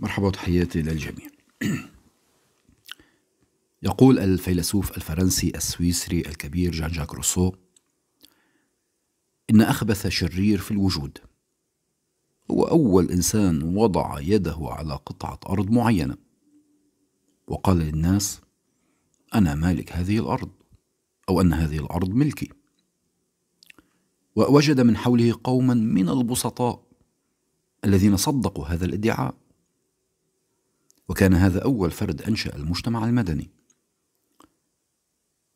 مرحبا وتحياتي للجميع يقول الفيلسوف الفرنسي السويسري الكبير جان جاك روسو إن أخبث شرير في الوجود هو أول إنسان وضع يده على قطعة أرض معينة وقال للناس أنا مالك هذه الأرض أو أن هذه الأرض ملكي ووجد من حوله قوما من البسطاء الذين صدقوا هذا الادعاء وكان هذا أول فرد أنشأ المجتمع المدني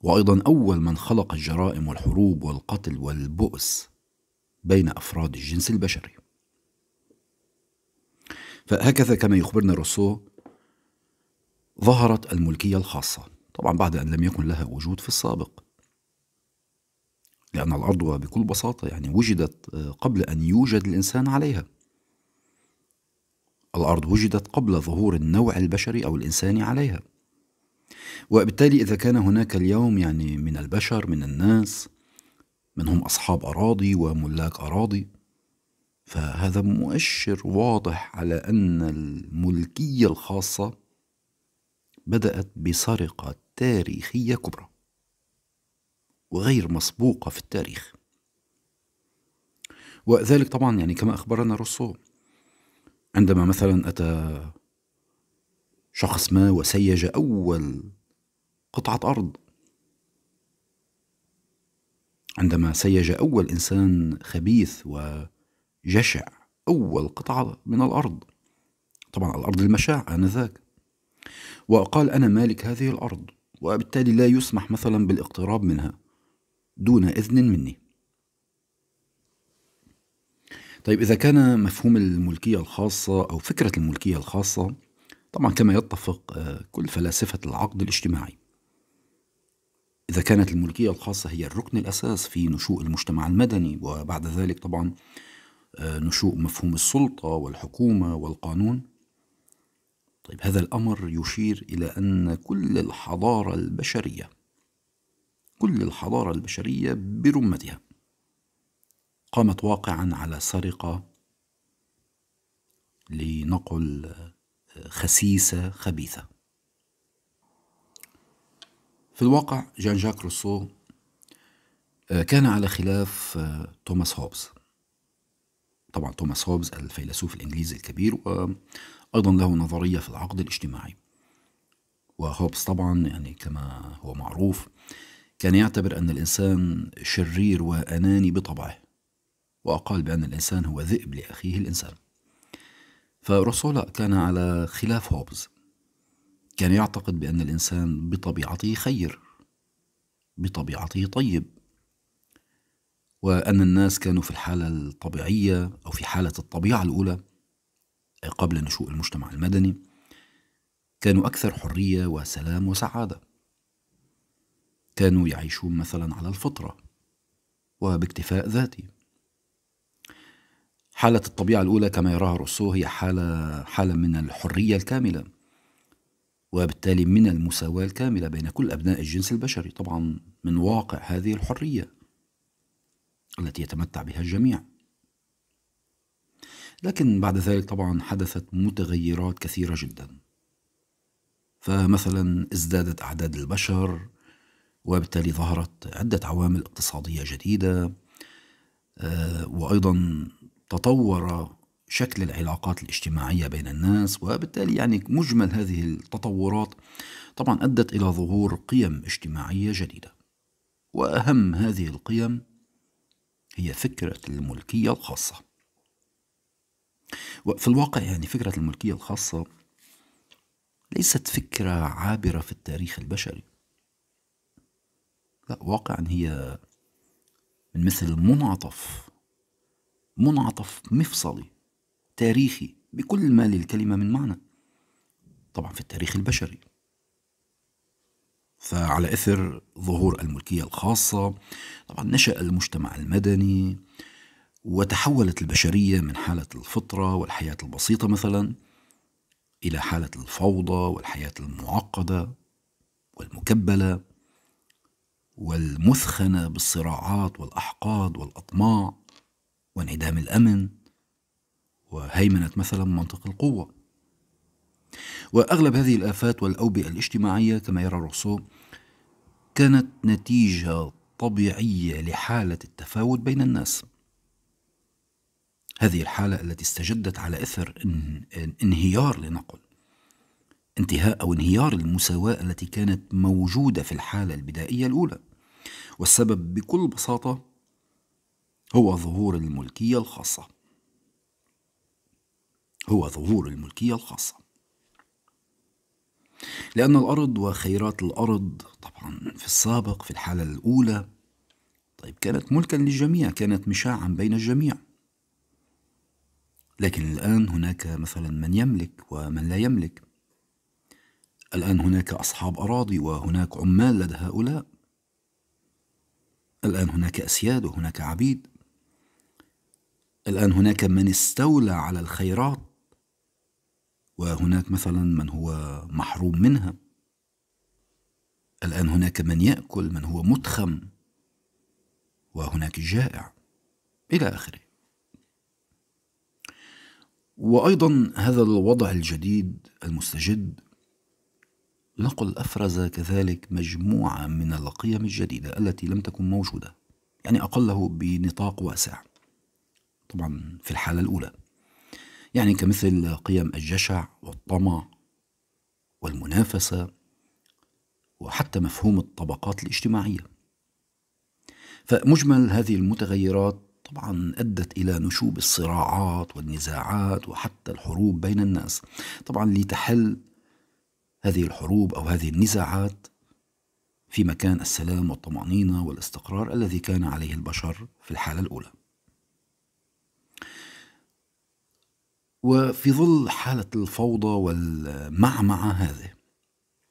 وأيضا أول من خلق الجرائم والحروب والقتل والبؤس بين أفراد الجنس البشري فهكذا كما يخبرنا روسو ظهرت الملكية الخاصة طبعا بعد أن لم يكن لها وجود في السابق لأن الأرض بكل بساطة يعني وجدت آه، قبل أن يوجد الإنسان عليها الأرض وجدت قبل ظهور النوع البشري أو الإنساني عليها وبالتالي إذا كان هناك اليوم يعني من البشر من الناس منهم أصحاب أراضي وملاك أراضي فهذا مؤشر واضح على أن الملكية الخاصة بدأت بسرقة تاريخية كبرى وغير مسبوقة في التاريخ وذلك طبعا يعني كما أخبرنا روسو عندما مثلا أتى شخص ما وسيج أول قطعة أرض عندما سيج أول إنسان خبيث وجشع أول قطعة من الأرض طبعا الأرض المشاع آنذاك وقال أنا مالك هذه الأرض وبالتالي لا يسمح مثلا بالاقتراب منها دون إذن مني طيب إذا كان مفهوم الملكية الخاصة أو فكرة الملكية الخاصة طبعا كما يتفق آه، كل فلاسفة العقد الاجتماعي إذا كانت الملكية الخاصة هي الركن الأساس في نشوء المجتمع المدني وبعد ذلك طبعا آه، نشوء مفهوم السلطة والحكومة والقانون طيب هذا الأمر يشير إلى أن كل الحضارة البشرية كل الحضارة البشرية برمتها قامت واقعا على سرقة لنقل آه، خسيسة خبيثة في الواقع جان جاك روسو آه، كان على خلاف آه، توماس هوبز طبعا توماس هوبز الفيلسوف الإنجليزي الكبير وأيضا له نظرية في العقد الاجتماعي وهوبز طبعا يعني كما هو معروف كان يعتبر أن الإنسان شرير وأناني بطبعه وقال بأن الإنسان هو ذئب لأخيه الإنسان فرسولا كان على خلاف هوبز كان يعتقد بأن الإنسان بطبيعته خير بطبيعته طيب وأن الناس كانوا في الحالة الطبيعية أو في حالة الطبيعة الأولى قبل نشوء المجتمع المدني كانوا أكثر حرية وسلام وسعادة كانوا يعيشون مثلا على الفطرة وباكتفاء ذاتي حالة الطبيعة الأولى كما يراها روسو هي حالة حالة من الحرية الكاملة وبالتالي من المساواة الكاملة بين كل أبناء الجنس البشري طبعا من واقع هذه الحرية التي يتمتع بها الجميع لكن بعد ذلك طبعا حدثت متغيرات كثيرة جدا فمثلا ازدادت أعداد البشر وبالتالي ظهرت عدة عوامل اقتصادية جديدة آه، وأيضا تطور شكل العلاقات الاجتماعية بين الناس وبالتالي يعني مجمل هذه التطورات طبعا أدت إلى ظهور قيم اجتماعية جديدة وأهم هذه القيم هي فكرة الملكية الخاصة وفي الواقع يعني فكرة الملكية الخاصة ليست فكرة عابرة في التاريخ البشري لا واقعا هي من مثل منعطف منعطف مفصلي تاريخي بكل ما للكلمة من معنى طبعا في التاريخ البشري فعلى اثر ظهور الملكيه الخاصه طبعا نشا المجتمع المدني وتحولت البشريه من حاله الفطره والحياه البسيطه مثلا الى حاله الفوضى والحياه المعقده والمكبله والمثخنه بالصراعات والاحقاد والاطماع وانعدام الأمن وهيمنة مثلا منطق القوة وأغلب هذه الآفات والأوبئة الاجتماعية كما يرى روسو كانت نتيجة طبيعية لحالة التفاوت بين الناس هذه الحالة التي استجدت على إثر انهيار لنقل انتهاء أو انهيار المساواة التي كانت موجودة في الحالة البدائية الأولى والسبب بكل بساطة هو ظهور الملكية الخاصة هو ظهور الملكية الخاصة لأن الأرض وخيرات الأرض طبعا في السابق في الحالة الأولى طيب كانت ملكا للجميع كانت مشاعا بين الجميع لكن الآن هناك مثلا من يملك ومن لا يملك الآن هناك أصحاب أراضي وهناك عمال لدى هؤلاء الآن هناك أسياد وهناك عبيد الآن هناك من استولى على الخيرات وهناك مثلا من هو محروم منها الآن هناك من يأكل من هو متخم وهناك جائع إلى آخره وأيضا هذا الوضع الجديد المستجد نقل أفرز كذلك مجموعة من القيم الجديدة التي لم تكن موجودة يعني أقله بنطاق واسع طبعا في الحالة الأولى يعني كمثل قيم الجشع والطمع والمنافسة وحتى مفهوم الطبقات الاجتماعية فمجمل هذه المتغيرات طبعا أدت إلى نشوب الصراعات والنزاعات وحتى الحروب بين الناس طبعا لتحل هذه الحروب أو هذه النزاعات في مكان السلام والطمأنينة والاستقرار الذي كان عليه البشر في الحالة الأولى وفي ظل حالة الفوضى والمعمعة هذه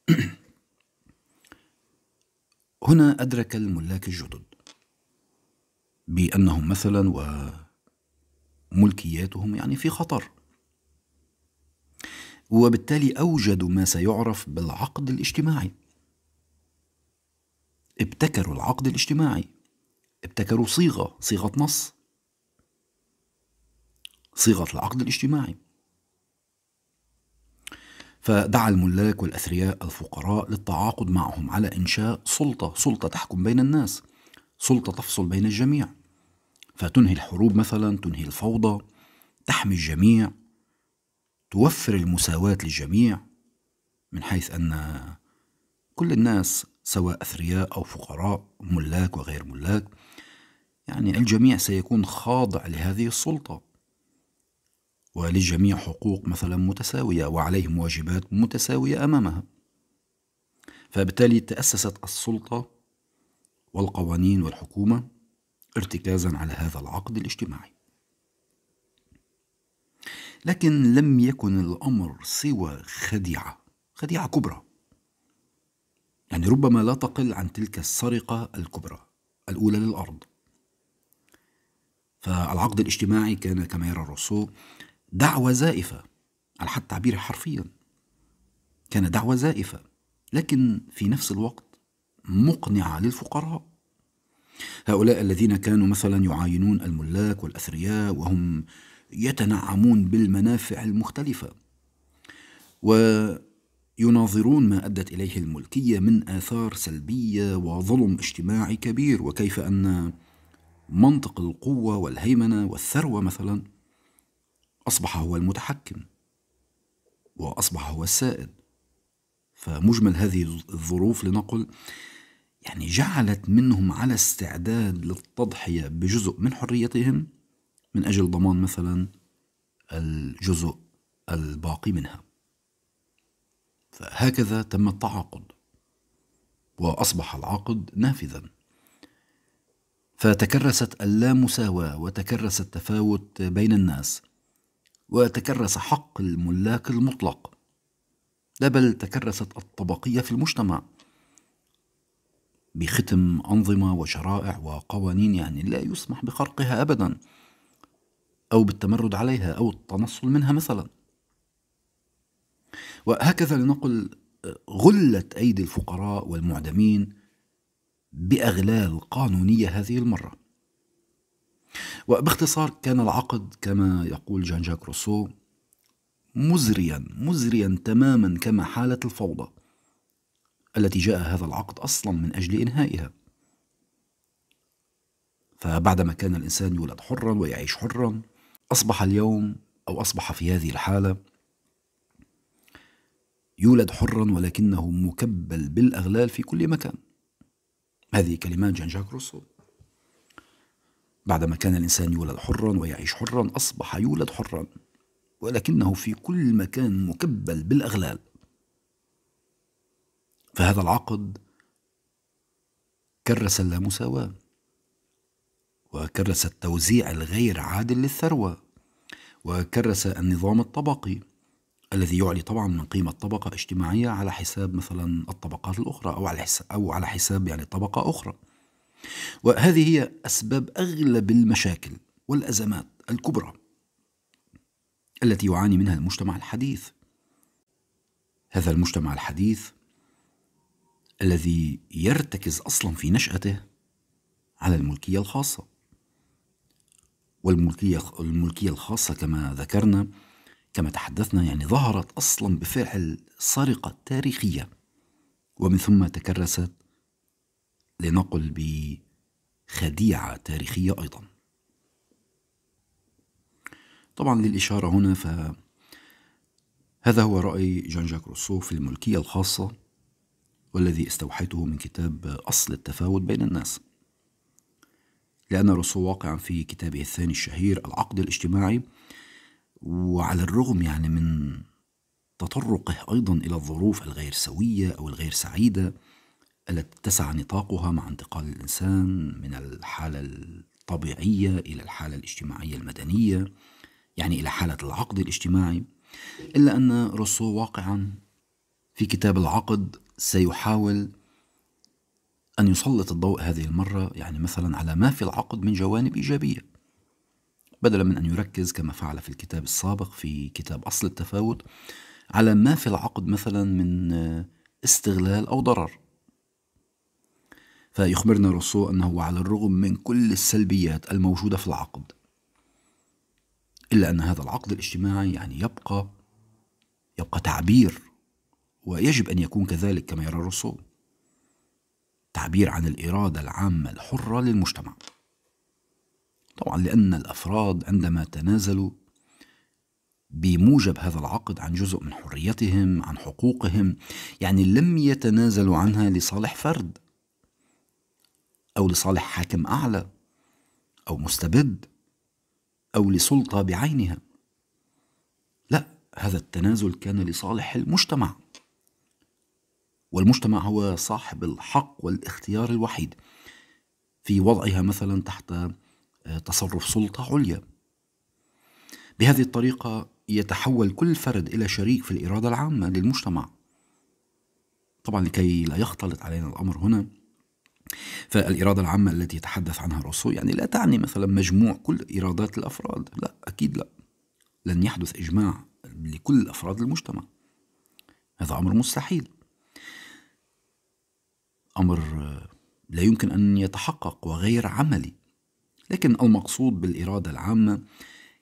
هنا أدرك الملاك الجدد بأنهم مثلا وملكياتهم يعني في خطر وبالتالي أوجدوا ما سيعرف بالعقد الاجتماعي ابتكروا العقد الاجتماعي ابتكروا صيغة صيغة نص صيغة العقد الاجتماعي فدعا الملاك والأثرياء الفقراء للتعاقد معهم على إنشاء سلطة سلطة تحكم بين الناس سلطة تفصل بين الجميع فتنهي الحروب مثلا تنهي الفوضى تحمي الجميع توفر المساواة للجميع من حيث أن كل الناس سواء أثرياء أو فقراء ملاك وغير ملاك يعني الجميع سيكون خاضع لهذه السلطة وللجميع حقوق مثلا متساوية وعليهم واجبات متساوية أمامها فبالتالي تأسست السلطة والقوانين والحكومة ارتكازا على هذا العقد الاجتماعي لكن لم يكن الأمر سوى خديعة خديعة كبرى يعني ربما لا تقل عن تلك السرقة الكبرى الأولى للأرض فالعقد الاجتماعي كان كما يرى روسو دعوة زائفة على حد تعبيرها حرفيا كان دعوة زائفة لكن في نفس الوقت مقنعة للفقراء هؤلاء الذين كانوا مثلا يعاينون الملاك والأثرياء وهم يتنعمون بالمنافع المختلفة ويناظرون ما أدت إليه الملكية من آثار سلبية وظلم اجتماعي كبير وكيف أن منطق القوة والهيمنة والثروة مثلا أصبح هو المتحكم وأصبح هو السائد فمجمل هذه الظروف لنقل يعني جعلت منهم على استعداد للتضحية بجزء من حريتهم من أجل ضمان مثلا الجزء الباقي منها فهكذا تم التعاقد وأصبح العقد نافذا فتكرست اللامساواة وتكرس التفاوت بين الناس وتكرس حق الملاك المطلق لا بل تكرست الطبقية في المجتمع بختم أنظمة وشرائع وقوانين يعني لا يسمح بخرقها أبدا أو بالتمرد عليها أو التنصل منها مثلا وهكذا لنقل غلت أيدي الفقراء والمعدمين بأغلال قانونية هذه المرة وباختصار كان العقد كما يقول جان جاك روسو مزريا مزريا تماما كما حالة الفوضى التي جاء هذا العقد أصلا من أجل إنهائها فبعدما كان الإنسان يولد حرا ويعيش حرا أصبح اليوم أو أصبح في هذه الحالة يولد حرا ولكنه مكبل بالأغلال في كل مكان هذه كلمات جان جاك روسو بعدما كان الإنسان يولد حرا ويعيش حرا أصبح يولد حرا ولكنه في كل مكان مكبل بالأغلال فهذا العقد كرس اللامساواة وكرس التوزيع الغير عادل للثروة وكرس النظام الطبقي الذي يعلي طبعا من قيمة طبقة اجتماعية على حساب مثلا الطبقات الأخرى أو على حساب, أو على حساب يعني طبقة أخرى وهذه هي أسباب أغلب المشاكل والأزمات الكبرى التي يعاني منها المجتمع الحديث هذا المجتمع الحديث الذي يرتكز اصلا في نشأته على الملكية الخاصة والملكية الملكية الخاصة كما ذكرنا كما تحدثنا يعني ظهرت اصلا بفعل سرقة تاريخية ومن ثم تكرست لنقل بخديعة تاريخية أيضا طبعا للإشارة هنا فهذا هو رأي جان جاك روسو في الملكية الخاصة والذي استوحيته من كتاب أصل التفاوت بين الناس لأن روسو واقعا في كتابه الثاني الشهير العقد الاجتماعي وعلى الرغم يعني من تطرقه أيضا إلى الظروف الغير سوية أو الغير سعيدة التي اتسع نطاقها مع انتقال الإنسان من الحالة الطبيعية إلى الحالة الاجتماعية المدنية يعني إلى حالة العقد الاجتماعي إلا أن روسو واقعا في كتاب العقد سيحاول أن يسلط الضوء هذه المرة يعني مثلا على ما في العقد من جوانب إيجابية بدلا من أن يركز كما فعل في الكتاب السابق في كتاب أصل التفاوت على ما في العقد مثلا من استغلال أو ضرر فيخبرنا روسو أنه على الرغم من كل السلبيات الموجودة في العقد إلا أن هذا العقد الاجتماعي يعني يبقى يبقى تعبير ويجب أن يكون كذلك كما يرى روسو تعبير عن الإرادة العامة الحرة للمجتمع طبعا لأن الأفراد عندما تنازلوا بموجب هذا العقد عن جزء من حريتهم عن حقوقهم يعني لم يتنازلوا عنها لصالح فرد أو لصالح حاكم أعلى أو مستبد أو لسلطة بعينها لا هذا التنازل كان لصالح المجتمع والمجتمع هو صاحب الحق والاختيار الوحيد في وضعها مثلا تحت آه، تصرف سلطة عليا بهذه الطريقة يتحول كل فرد إلى شريك في الإرادة العامة للمجتمع طبعا لكي لا يختلط علينا الأمر هنا فالإرادة العامة التي يتحدث عنها روسو يعني لا تعني مثلا مجموع كل إرادات الأفراد لا أكيد لا لن يحدث إجماع لكل أفراد المجتمع هذا أمر مستحيل أمر لا يمكن أن يتحقق وغير عملي لكن المقصود بالإرادة العامة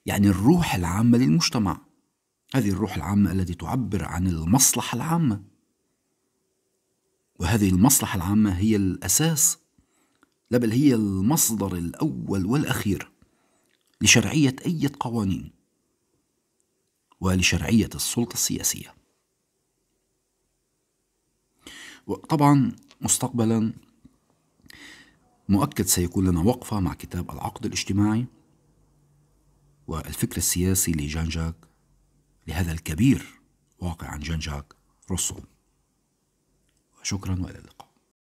يعني الروح العامة للمجتمع هذه الروح العامة التي تعبر عن المصلحة العامة وهذه المصلحة العامة هي الأساس لا بل هي المصدر الأول والأخير لشرعية أي قوانين ولشرعية السلطة السياسية وطبعا مستقبلا مؤكد سيكون لنا وقفة مع كتاب العقد الاجتماعي والفكر السياسي لجان جاك لهذا الكبير عن جان جاك روسو شكرا والى اللقاء